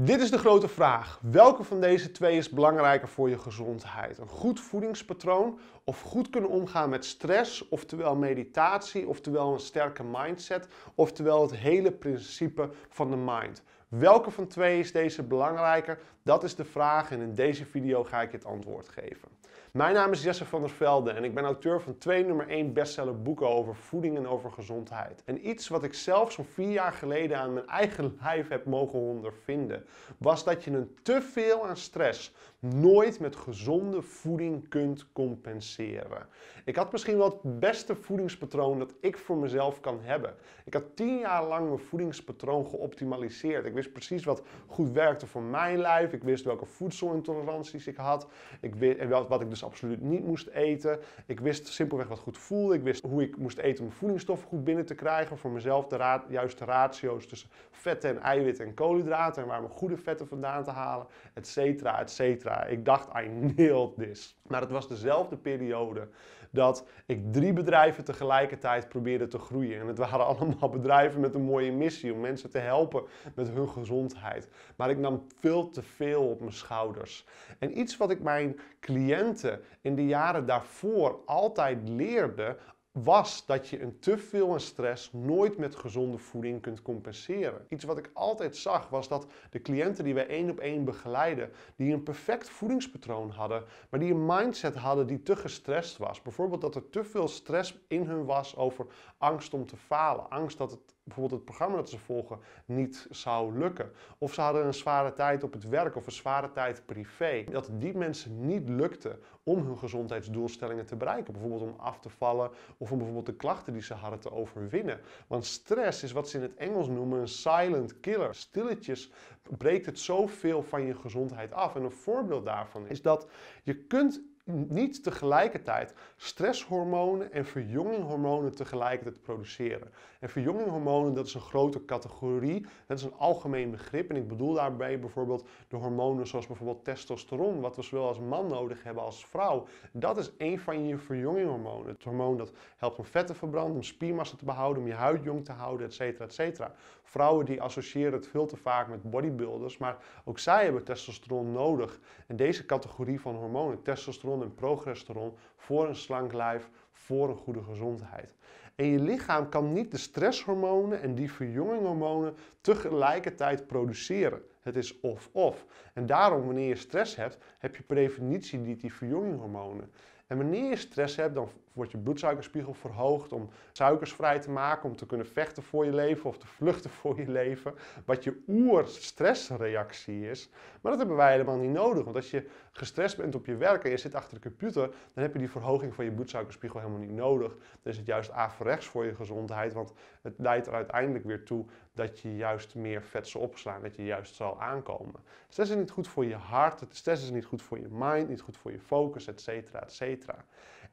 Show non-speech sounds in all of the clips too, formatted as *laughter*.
Dit is de grote vraag. Welke van deze twee is belangrijker voor je gezondheid? Een goed voedingspatroon of goed kunnen omgaan met stress, oftewel meditatie, oftewel een sterke mindset, oftewel het hele principe van de mind. Welke van twee is deze belangrijker? Dat is de vraag en in deze video ga ik het antwoord geven. Mijn naam is Jesse van der Velde en ik ben auteur van twee nummer 1 bestseller boeken over voeding en over gezondheid. En iets wat ik zelf zo'n vier jaar geleden aan mijn eigen lijf heb mogen ondervinden, was dat je een te veel aan stress, nooit met gezonde voeding kunt compenseren. Ik had misschien wel het beste voedingspatroon dat ik voor mezelf kan hebben. Ik had tien jaar lang mijn voedingspatroon geoptimaliseerd. Ik wist precies wat goed werkte voor mijn lijf. Ik wist welke voedselintoleranties ik had. Ik wist wat ik dus absoluut niet moest eten. Ik wist simpelweg wat goed voelde. Ik wist hoe ik moest eten om voedingsstoffen goed binnen te krijgen. Voor mezelf de juiste ratio's tussen vetten en eiwitten en koolhydraten. En waar mijn goede vetten vandaan te halen, etcetera, etcetera. Ik dacht, I nailed this. Maar het was dezelfde periode dat ik drie bedrijven tegelijkertijd probeerde te groeien. En het waren *laughs* allemaal bedrijven met een mooie missie om mensen te helpen met hun gezondheid. Maar ik nam veel te veel op mijn schouders. En iets wat ik mijn cliënten in de jaren daarvoor altijd leerde, was dat je een veel aan stress nooit met gezonde voeding kunt compenseren. Iets wat ik altijd zag was dat de cliënten die wij één op één begeleiden, die een perfect voedingspatroon hadden, maar die een mindset hadden die te gestrest was. Bijvoorbeeld dat er te veel stress in hun was over angst om te falen, angst dat het bijvoorbeeld het programma dat ze volgen niet zou lukken. Of ze hadden een zware tijd op het werk of een zware tijd privé. Dat die mensen niet lukte om hun gezondheidsdoelstellingen te bereiken. Bijvoorbeeld om af te vallen of om bijvoorbeeld de klachten die ze hadden te overwinnen. Want stress is wat ze in het Engels noemen een silent killer. Stilletjes breekt het zoveel van je gezondheid af. En een voorbeeld daarvan is dat je kunt niet tegelijkertijd stresshormonen en verjonginghormonen tegelijkertijd produceren. En verjonginghormonen, dat is een grote categorie, dat is een algemeen begrip. En ik bedoel daarbij bijvoorbeeld de hormonen zoals bijvoorbeeld testosteron, wat we zowel als man nodig hebben als vrouw. Dat is een van je verjonginghormonen. Het hormoon dat helpt om vet te verbranden, om spiermassa te behouden, om je huid jong te houden, et cetera, et cetera. Vrouwen die associëren het veel te vaak met bodybuilders, maar ook zij hebben testosteron nodig. En deze categorie van hormonen, testosteron, een en progesteron voor een slank lijf, voor een goede gezondheid. En je lichaam kan niet de stresshormonen en die verjonginghormonen tegelijkertijd produceren. Het is of-of. En daarom, wanneer je stress hebt, heb je per definitie niet die verjonginghormonen. En wanneer je stress hebt, dan wordt je bloedsuikerspiegel verhoogd om suikers vrij te maken, om te kunnen vechten voor je leven of te vluchten voor je leven. Wat je oerstressreactie is. Maar dat hebben wij helemaal niet nodig. Want als je gestrest bent op je werk en je zit achter de computer, dan heb je die verhoging van je bloedsuikerspiegel helemaal niet nodig. Dan is het juist averechts voor je gezondheid, want het leidt er uiteindelijk weer toe dat je juist meer vet zal opslaan, dat je juist zal aankomen. Stress is niet goed voor je hart, stress is niet goed voor je mind, niet goed voor je focus, et cetera, et cetera.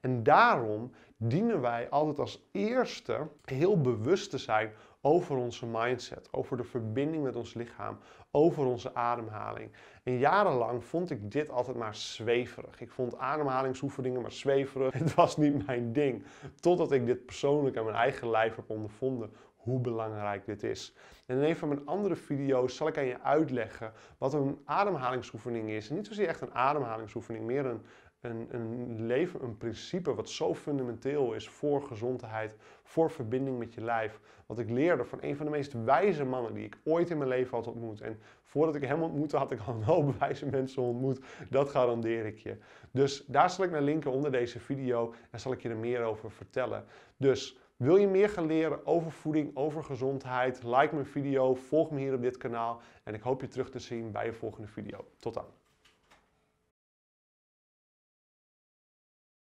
En daarom dienen wij altijd als eerste heel bewust te zijn over onze mindset, over de verbinding met ons lichaam, over onze ademhaling. En jarenlang vond ik dit altijd maar zweverig. Ik vond ademhalingsoefeningen maar zweverig. *laughs* Het was niet mijn ding. Totdat ik dit persoonlijk aan mijn eigen lijf heb ondervonden hoe belangrijk dit is. En in een van mijn andere video's zal ik aan je uitleggen wat een ademhalingsoefening is. niet zozeer echt een ademhalingsoefening, meer een een, een leven, een principe wat zo fundamenteel is voor gezondheid, voor verbinding met je lijf. Wat ik leerde van een van de meest wijze mannen die ik ooit in mijn leven had ontmoet. En voordat ik hem ontmoette, had ik al een hoop *laughs* wijze mensen ontmoet. Dat garandeer ik je. Dus daar zal ik naar linken onder deze video en zal ik je er meer over vertellen. Dus wil je meer gaan leren over voeding, over gezondheid? Like mijn video, volg me hier op dit kanaal en ik hoop je terug te zien bij je volgende video. Tot dan.